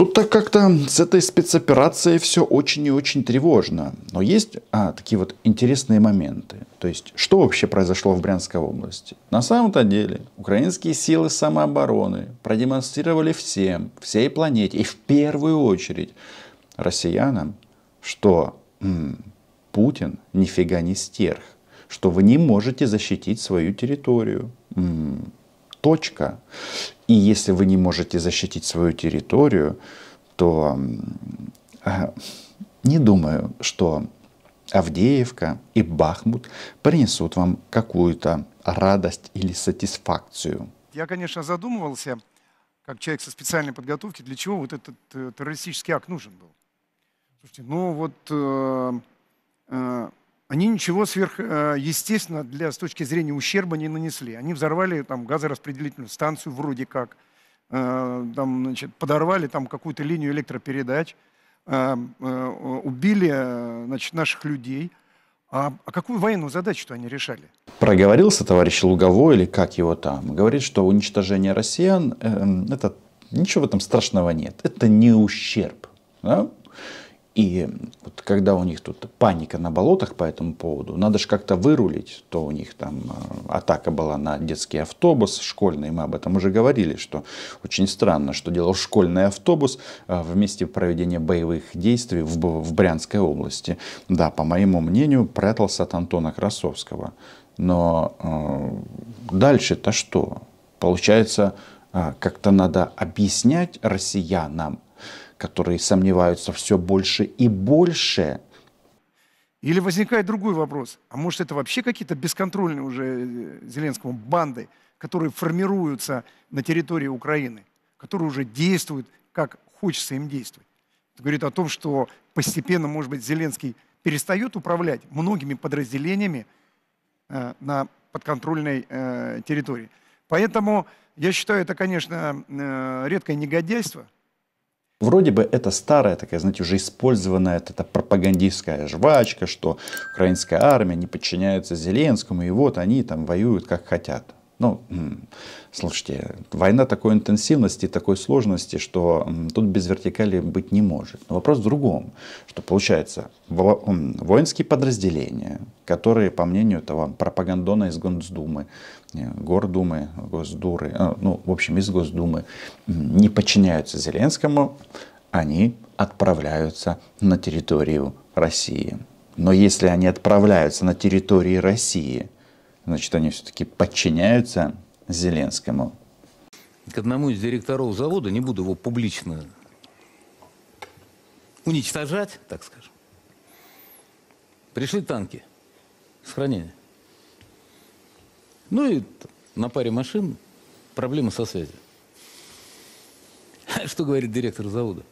Тут-то как-то с этой спецоперацией все очень и очень тревожно. Но есть а, такие вот интересные моменты. То есть, что вообще произошло в Брянской области? На самом-то деле, украинские силы самообороны продемонстрировали всем, всей планете и в первую очередь россиянам, что м -м, Путин нифига не стерх, что вы не можете защитить свою территорию. М точка. И если вы не можете защитить свою территорию, то э, не думаю, что Авдеевка и Бахмут принесут вам какую-то радость или сатисфакцию. Я, конечно, задумывался, как человек со специальной подготовки, для чего вот этот э, террористический акт нужен был. Слушайте, ну вот э, э, они ничего сверхъестественно э, для, с точки зрения ущерба не нанесли. Они взорвали там газораспределительную станцию вроде как, э, там, значит, подорвали там какую-то линию электропередач, э, убили значит, наших людей. А, а какую военную задачу они решали? Проговорился товарищ Луговой или как его там, говорит, что уничтожение россиян, эм, это ничего в этом страшного нет. Это не ущерб. Да? И вот когда у них тут паника на болотах по этому поводу, надо же как-то вырулить, то у них там э, атака была на детский автобус школьный, мы об этом уже говорили, что очень странно, что делал школьный автобус э, в месте проведения боевых действий в, в Брянской области. Да, по моему мнению, прятался от Антона Красовского. Но э, дальше-то что? Получается, э, как-то надо объяснять россиянам, которые сомневаются все больше и больше. Или возникает другой вопрос. А может, это вообще какие-то бесконтрольные уже э, Зеленскому банды, которые формируются на территории Украины, которые уже действуют, как хочется им действовать? Это говорит о том, что постепенно, может быть, Зеленский перестает управлять многими подразделениями э, на подконтрольной э, территории. Поэтому я считаю, это, конечно, редкое негодяйство – Вроде бы это старая такая, знаете, уже использованная это, пропагандистская жвачка, что украинская армия не подчиняется Зеленскому, и вот они там воюют как хотят. Ну, слушайте, война такой интенсивности, такой сложности, что тут без вертикали быть не может. Но вопрос в другом, что получается, воинские подразделения, которые, по мнению того пропагандона из Госдумы, э, Гордумы, Госдуры, э, ну, в общем, из Госдумы, не подчиняются Зеленскому, они отправляются на территорию России. Но если они отправляются на территории России – значит, они все-таки подчиняются Зеленскому. К одному из директоров завода, не буду его публично уничтожать, так скажем, пришли танки с хранения. Ну и на паре машин проблемы со связью. Что говорит директор завода?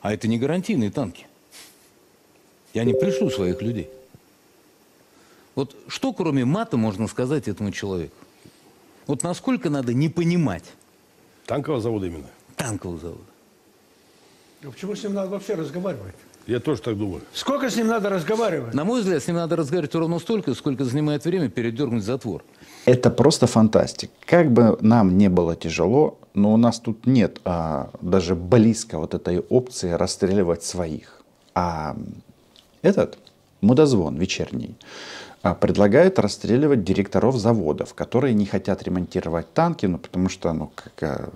А это не гарантийные танки. Я не пришлю своих людей. Вот что, кроме мата, можно сказать этому человеку? Вот насколько надо не понимать? Танкового завода именно. Танкового завода. Ну, почему с ним надо вообще разговаривать? Я тоже так думаю. Сколько с ним надо разговаривать? На мой взгляд, с ним надо разговаривать ровно столько, сколько занимает время передернуть затвор. Это просто фантастика. Как бы нам не было тяжело, но у нас тут нет а, даже близко вот этой опции расстреливать своих. А этот мудозвон вечерний а, предлагает расстреливать директоров заводов, которые не хотят ремонтировать танки, ну, потому что ну, как, э,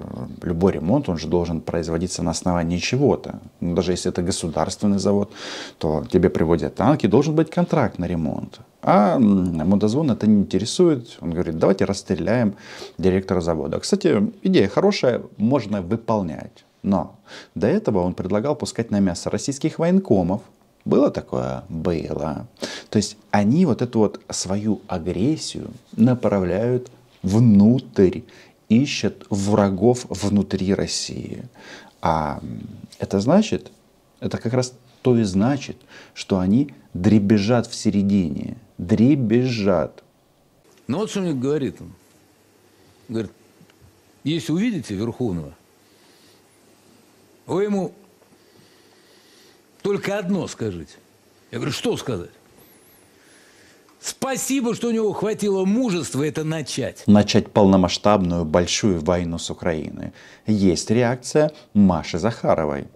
любой ремонт, он же должен производиться на основании чего-то. Ну, даже если это государственный завод, то тебе приводят танки, должен быть контракт на ремонт. А Мудозвон это не интересует. Он говорит, давайте расстреляем директора завода. Кстати, идея хорошая, можно выполнять. Но до этого он предлагал пускать на мясо российских военкомов, было такое? Было. То есть они вот эту вот свою агрессию направляют внутрь, ищут врагов внутри России. А это значит, это как раз то и значит, что они дребезжат в середине. Дребезжат. Ну вот что мне говорит он. Говорит, если увидите Верховного, вы ему только одно скажите. Я говорю, что сказать? Спасибо, что у него хватило мужества это начать. Начать полномасштабную большую войну с Украиной. Есть реакция Маши Захаровой.